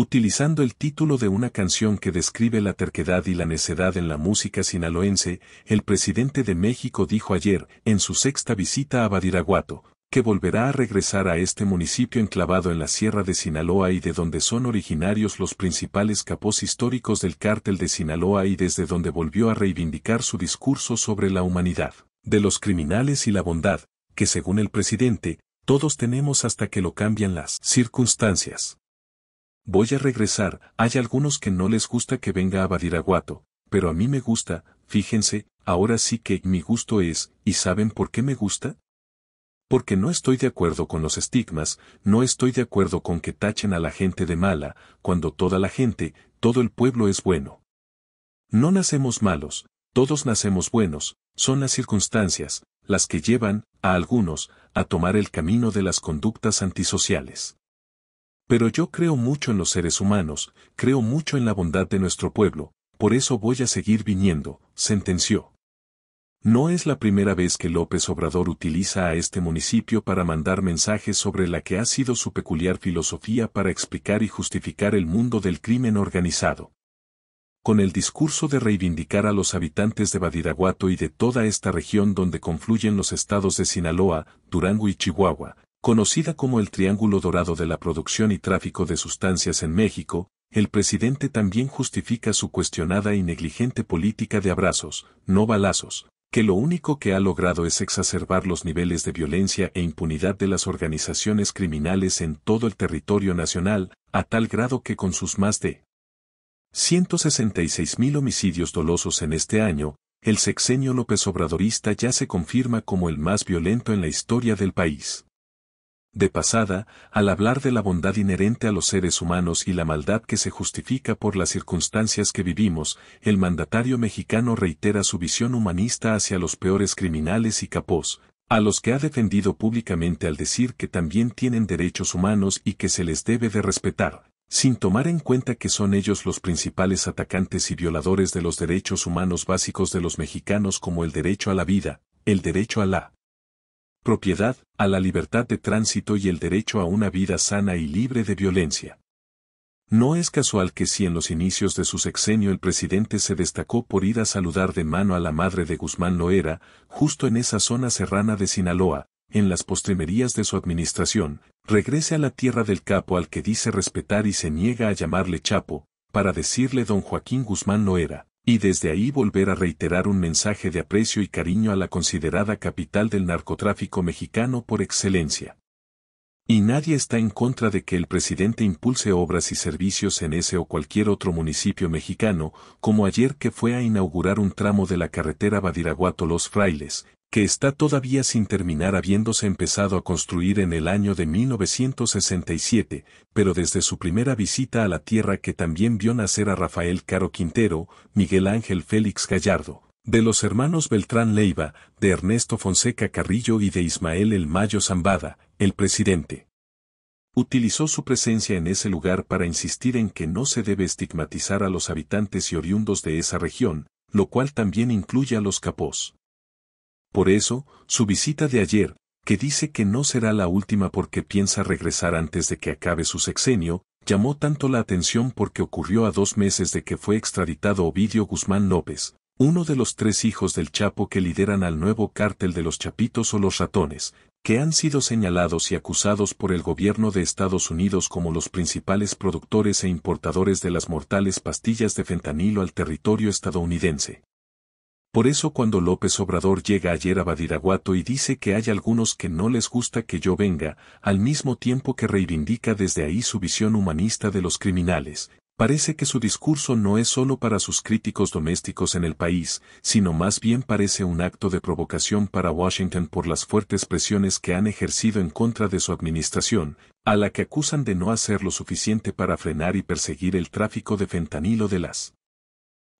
Utilizando el título de una canción que describe la terquedad y la necedad en la música sinaloense, el presidente de México dijo ayer, en su sexta visita a Badiraguato, que volverá a regresar a este municipio enclavado en la sierra de Sinaloa y de donde son originarios los principales capos históricos del cártel de Sinaloa y desde donde volvió a reivindicar su discurso sobre la humanidad, de los criminales y la bondad, que según el presidente, todos tenemos hasta que lo cambian las circunstancias voy a regresar, hay algunos que no les gusta que venga a Badiraguato, pero a mí me gusta, fíjense, ahora sí que mi gusto es, ¿y saben por qué me gusta? Porque no estoy de acuerdo con los estigmas, no estoy de acuerdo con que tachen a la gente de mala, cuando toda la gente, todo el pueblo es bueno. No nacemos malos, todos nacemos buenos, son las circunstancias, las que llevan, a algunos, a tomar el camino de las conductas antisociales. Pero yo creo mucho en los seres humanos, creo mucho en la bondad de nuestro pueblo, por eso voy a seguir viniendo, sentenció. No es la primera vez que López Obrador utiliza a este municipio para mandar mensajes sobre la que ha sido su peculiar filosofía para explicar y justificar el mundo del crimen organizado. Con el discurso de reivindicar a los habitantes de Badiraguato y de toda esta región donde confluyen los estados de Sinaloa, Durango y Chihuahua, Conocida como el Triángulo Dorado de la producción y tráfico de sustancias en México, el presidente también justifica su cuestionada y negligente política de abrazos, no balazos, que lo único que ha logrado es exacerbar los niveles de violencia e impunidad de las organizaciones criminales en todo el territorio nacional, a tal grado que con sus más de 166.000 homicidios dolosos en este año, el sexenio López Obradorista ya se confirma como el más violento en la historia del país. De pasada, al hablar de la bondad inherente a los seres humanos y la maldad que se justifica por las circunstancias que vivimos, el mandatario mexicano reitera su visión humanista hacia los peores criminales y capos, a los que ha defendido públicamente al decir que también tienen derechos humanos y que se les debe de respetar, sin tomar en cuenta que son ellos los principales atacantes y violadores de los derechos humanos básicos de los mexicanos como el derecho a la vida, el derecho a la propiedad, a la libertad de tránsito y el derecho a una vida sana y libre de violencia. No es casual que si en los inicios de su sexenio el presidente se destacó por ir a saludar de mano a la madre de Guzmán Loera, justo en esa zona serrana de Sinaloa, en las postremerías de su administración, regrese a la tierra del capo al que dice respetar y se niega a llamarle Chapo, para decirle don Joaquín Guzmán Loera y desde ahí volver a reiterar un mensaje de aprecio y cariño a la considerada capital del narcotráfico mexicano por excelencia. Y nadie está en contra de que el presidente impulse obras y servicios en ese o cualquier otro municipio mexicano, como ayer que fue a inaugurar un tramo de la carretera Badiraguato Los Frailes, que está todavía sin terminar habiéndose empezado a construir en el año de 1967, pero desde su primera visita a la tierra que también vio nacer a Rafael Caro Quintero, Miguel Ángel Félix Gallardo, de los hermanos Beltrán Leiva, de Ernesto Fonseca Carrillo y de Ismael El Mayo Zambada, el presidente. Utilizó su presencia en ese lugar para insistir en que no se debe estigmatizar a los habitantes y oriundos de esa región, lo cual también incluye a los capós. Por eso, su visita de ayer, que dice que no será la última porque piensa regresar antes de que acabe su sexenio, llamó tanto la atención porque ocurrió a dos meses de que fue extraditado Ovidio Guzmán López, uno de los tres hijos del Chapo que lideran al nuevo cártel de los Chapitos o los Ratones, que han sido señalados y acusados por el gobierno de Estados Unidos como los principales productores e importadores de las mortales pastillas de fentanilo al territorio estadounidense. Por eso cuando López Obrador llega ayer a Badiraguato y dice que hay algunos que no les gusta que yo venga, al mismo tiempo que reivindica desde ahí su visión humanista de los criminales, parece que su discurso no es solo para sus críticos domésticos en el país, sino más bien parece un acto de provocación para Washington por las fuertes presiones que han ejercido en contra de su administración, a la que acusan de no hacer lo suficiente para frenar y perseguir el tráfico de fentanilo de las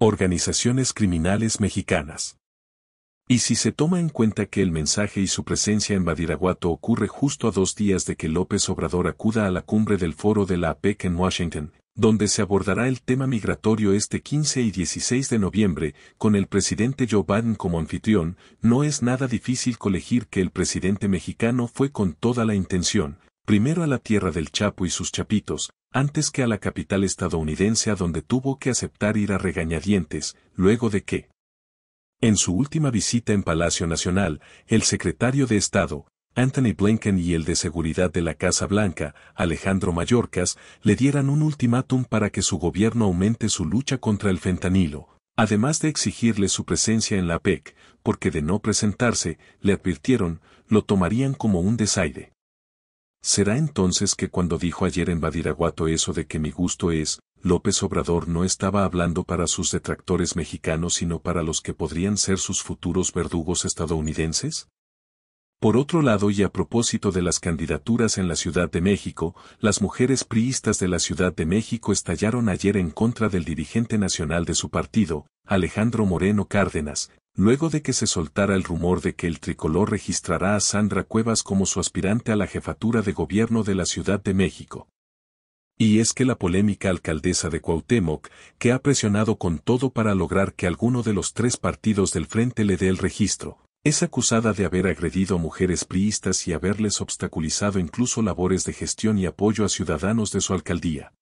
Organizaciones criminales mexicanas. Y si se toma en cuenta que el mensaje y su presencia en Badiraguato ocurre justo a dos días de que López Obrador acuda a la cumbre del foro de la APEC en Washington, donde se abordará el tema migratorio este 15 y 16 de noviembre, con el presidente Joe Biden como anfitrión, no es nada difícil colegir que el presidente mexicano fue con toda la intención, primero a la tierra del Chapo y sus chapitos, antes que a la capital estadounidense a donde tuvo que aceptar ir a regañadientes, luego de que, en su última visita en Palacio Nacional, el secretario de Estado, Anthony Blinken y el de Seguridad de la Casa Blanca, Alejandro Mayorkas, le dieran un ultimátum para que su gobierno aumente su lucha contra el fentanilo, además de exigirle su presencia en la PEC, porque de no presentarse, le advirtieron, lo tomarían como un desaire. ¿Será entonces que cuando dijo ayer en Badiraguato eso de que mi gusto es, López Obrador no estaba hablando para sus detractores mexicanos sino para los que podrían ser sus futuros verdugos estadounidenses? Por otro lado y a propósito de las candidaturas en la Ciudad de México, las mujeres priistas de la Ciudad de México estallaron ayer en contra del dirigente nacional de su partido, Alejandro Moreno Cárdenas, Luego de que se soltara el rumor de que el tricolor registrará a Sandra Cuevas como su aspirante a la jefatura de gobierno de la Ciudad de México. Y es que la polémica alcaldesa de Cuauhtémoc, que ha presionado con todo para lograr que alguno de los tres partidos del frente le dé el registro, es acusada de haber agredido a mujeres priistas y haberles obstaculizado incluso labores de gestión y apoyo a ciudadanos de su alcaldía.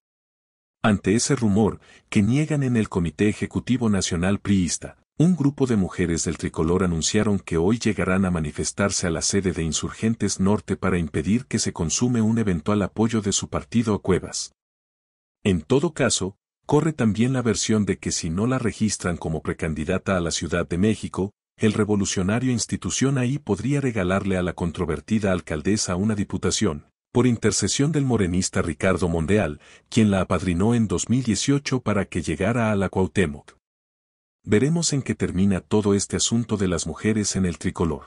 Ante ese rumor, que niegan en el Comité Ejecutivo Nacional Priista, un grupo de mujeres del tricolor anunciaron que hoy llegarán a manifestarse a la sede de Insurgentes Norte para impedir que se consume un eventual apoyo de su partido a Cuevas. En todo caso, corre también la versión de que si no la registran como precandidata a la Ciudad de México, el revolucionario institución ahí podría regalarle a la controvertida alcaldesa una diputación, por intercesión del morenista Ricardo Mondeal, quien la apadrinó en 2018 para que llegara a la Cuauhtémoc. Veremos en qué termina todo este asunto de las mujeres en el tricolor.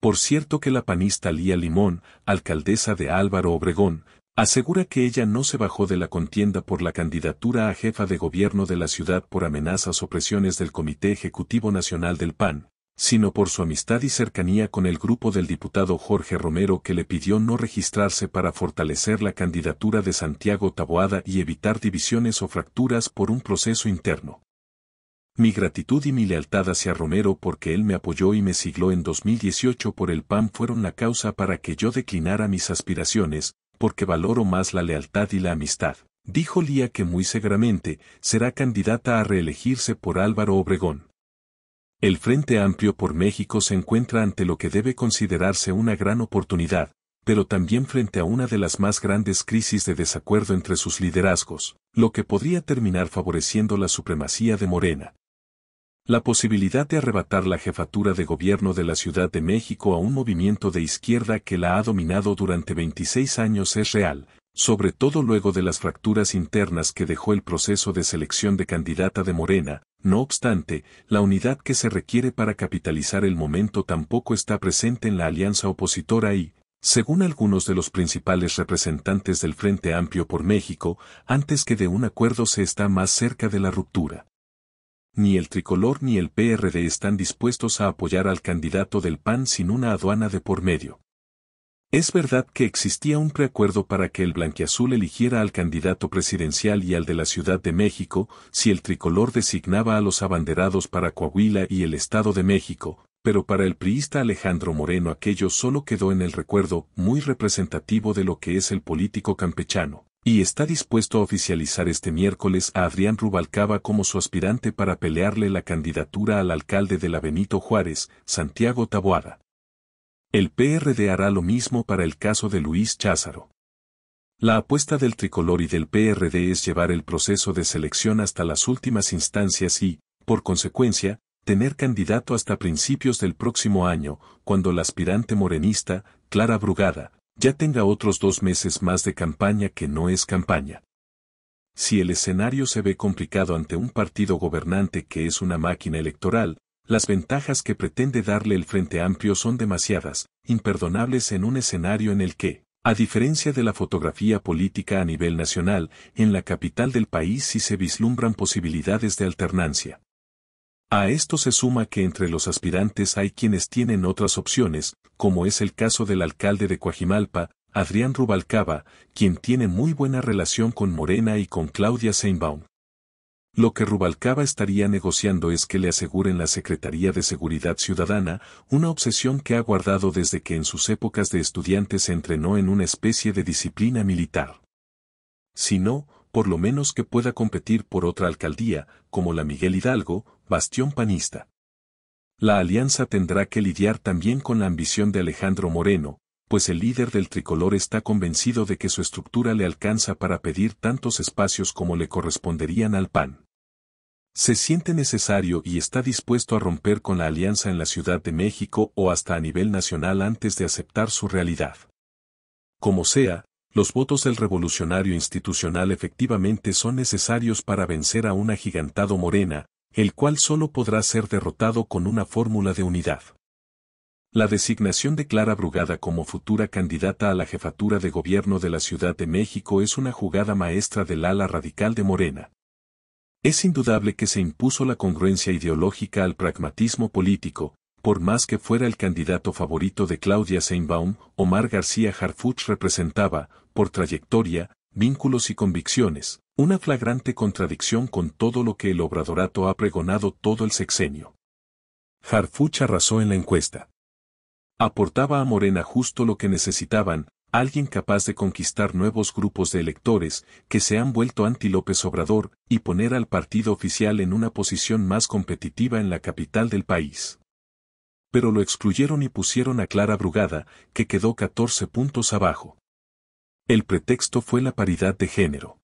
Por cierto que la panista Lía Limón, alcaldesa de Álvaro Obregón, asegura que ella no se bajó de la contienda por la candidatura a jefa de gobierno de la ciudad por amenazas o presiones del Comité Ejecutivo Nacional del PAN, sino por su amistad y cercanía con el grupo del diputado Jorge Romero que le pidió no registrarse para fortalecer la candidatura de Santiago Taboada y evitar divisiones o fracturas por un proceso interno. Mi gratitud y mi lealtad hacia Romero porque él me apoyó y me sigló en 2018 por el PAN fueron la causa para que yo declinara mis aspiraciones, porque valoro más la lealtad y la amistad. Dijo Lía que muy seguramente será candidata a reelegirse por Álvaro Obregón. El Frente Amplio por México se encuentra ante lo que debe considerarse una gran oportunidad, pero también frente a una de las más grandes crisis de desacuerdo entre sus liderazgos, lo que podría terminar favoreciendo la supremacía de Morena la posibilidad de arrebatar la jefatura de gobierno de la Ciudad de México a un movimiento de izquierda que la ha dominado durante 26 años es real, sobre todo luego de las fracturas internas que dejó el proceso de selección de candidata de Morena, no obstante, la unidad que se requiere para capitalizar el momento tampoco está presente en la alianza opositora y, según algunos de los principales representantes del Frente Amplio por México, antes que de un acuerdo se está más cerca de la ruptura ni el tricolor ni el PRD están dispuestos a apoyar al candidato del PAN sin una aduana de por medio. Es verdad que existía un preacuerdo para que el blanquiazul eligiera al candidato presidencial y al de la Ciudad de México, si el tricolor designaba a los abanderados para Coahuila y el Estado de México, pero para el priista Alejandro Moreno aquello solo quedó en el recuerdo muy representativo de lo que es el político campechano y está dispuesto a oficializar este miércoles a Adrián Rubalcaba como su aspirante para pelearle la candidatura al alcalde de la Benito Juárez, Santiago Taboada. El PRD hará lo mismo para el caso de Luis Cházaro. La apuesta del tricolor y del PRD es llevar el proceso de selección hasta las últimas instancias y, por consecuencia, tener candidato hasta principios del próximo año, cuando la aspirante morenista, Clara Brugada, ya tenga otros dos meses más de campaña que no es campaña. Si el escenario se ve complicado ante un partido gobernante que es una máquina electoral, las ventajas que pretende darle el Frente Amplio son demasiadas, imperdonables en un escenario en el que, a diferencia de la fotografía política a nivel nacional, en la capital del país sí se vislumbran posibilidades de alternancia. A esto se suma que entre los aspirantes hay quienes tienen otras opciones, como es el caso del alcalde de Coajimalpa, Adrián Rubalcaba, quien tiene muy buena relación con Morena y con Claudia Seinbaum. Lo que Rubalcaba estaría negociando es que le aseguren la Secretaría de Seguridad Ciudadana, una obsesión que ha guardado desde que en sus épocas de estudiante se entrenó en una especie de disciplina militar. Si no, por lo menos que pueda competir por otra alcaldía, como la Miguel Hidalgo, bastión panista. La alianza tendrá que lidiar también con la ambición de Alejandro Moreno, pues el líder del tricolor está convencido de que su estructura le alcanza para pedir tantos espacios como le corresponderían al PAN. Se siente necesario y está dispuesto a romper con la alianza en la Ciudad de México o hasta a nivel nacional antes de aceptar su realidad. Como sea, los votos del revolucionario institucional efectivamente son necesarios para vencer a un agigantado Morena, el cual solo podrá ser derrotado con una fórmula de unidad. La designación de Clara Brugada como futura candidata a la jefatura de gobierno de la Ciudad de México es una jugada maestra del ala radical de Morena. Es indudable que se impuso la congruencia ideológica al pragmatismo político, por más que fuera el candidato favorito de Claudia Seinbaum, Omar García Harfuch representaba, por trayectoria, vínculos y convicciones, una flagrante contradicción con todo lo que el obradorato ha pregonado todo el sexenio. jarfucha arrasó en la encuesta. Aportaba a Morena justo lo que necesitaban, alguien capaz de conquistar nuevos grupos de electores que se han vuelto anti López Obrador y poner al partido oficial en una posición más competitiva en la capital del país. Pero lo excluyeron y pusieron a Clara Brugada, que quedó 14 puntos abajo. El pretexto fue la paridad de género.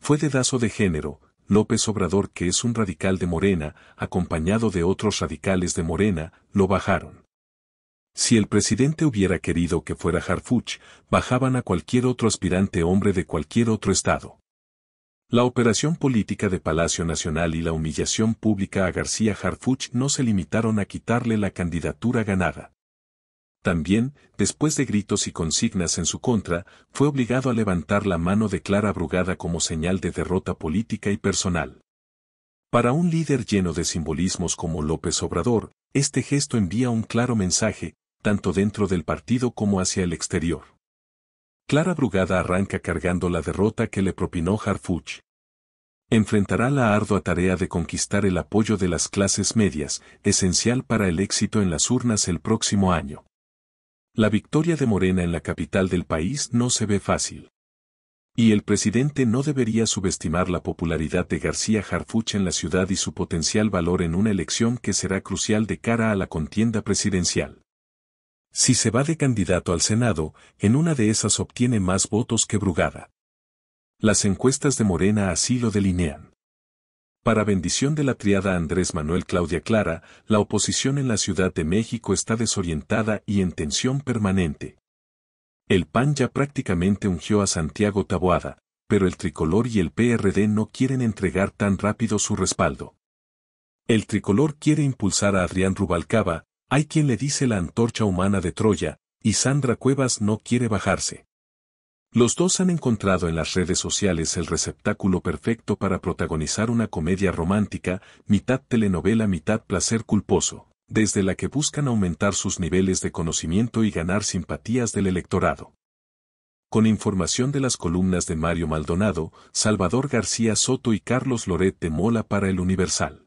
Fue dedazo de género, López Obrador que es un radical de Morena, acompañado de otros radicales de Morena, lo bajaron. Si el presidente hubiera querido que fuera Harfuch, bajaban a cualquier otro aspirante hombre de cualquier otro estado. La operación política de Palacio Nacional y la humillación pública a García Harfuch no se limitaron a quitarle la candidatura ganada. También, después de gritos y consignas en su contra, fue obligado a levantar la mano de Clara Brugada como señal de derrota política y personal. Para un líder lleno de simbolismos como López Obrador, este gesto envía un claro mensaje, tanto dentro del partido como hacia el exterior. Clara Brugada arranca cargando la derrota que le propinó Harfuch. Enfrentará la ardua tarea de conquistar el apoyo de las clases medias, esencial para el éxito en las urnas el próximo año. La victoria de Morena en la capital del país no se ve fácil. Y el presidente no debería subestimar la popularidad de García Harfuch en la ciudad y su potencial valor en una elección que será crucial de cara a la contienda presidencial. Si se va de candidato al Senado, en una de esas obtiene más votos que Brugada. Las encuestas de Morena así lo delinean. Para bendición de la triada Andrés Manuel Claudia Clara, la oposición en la Ciudad de México está desorientada y en tensión permanente. El PAN ya prácticamente ungió a Santiago Taboada, pero el tricolor y el PRD no quieren entregar tan rápido su respaldo. El tricolor quiere impulsar a Adrián Rubalcaba, hay quien le dice la antorcha humana de Troya, y Sandra Cuevas no quiere bajarse. Los dos han encontrado en las redes sociales el receptáculo perfecto para protagonizar una comedia romántica, mitad telenovela, mitad placer culposo, desde la que buscan aumentar sus niveles de conocimiento y ganar simpatías del electorado. Con información de las columnas de Mario Maldonado, Salvador García Soto y Carlos Loret de Mola para el Universal.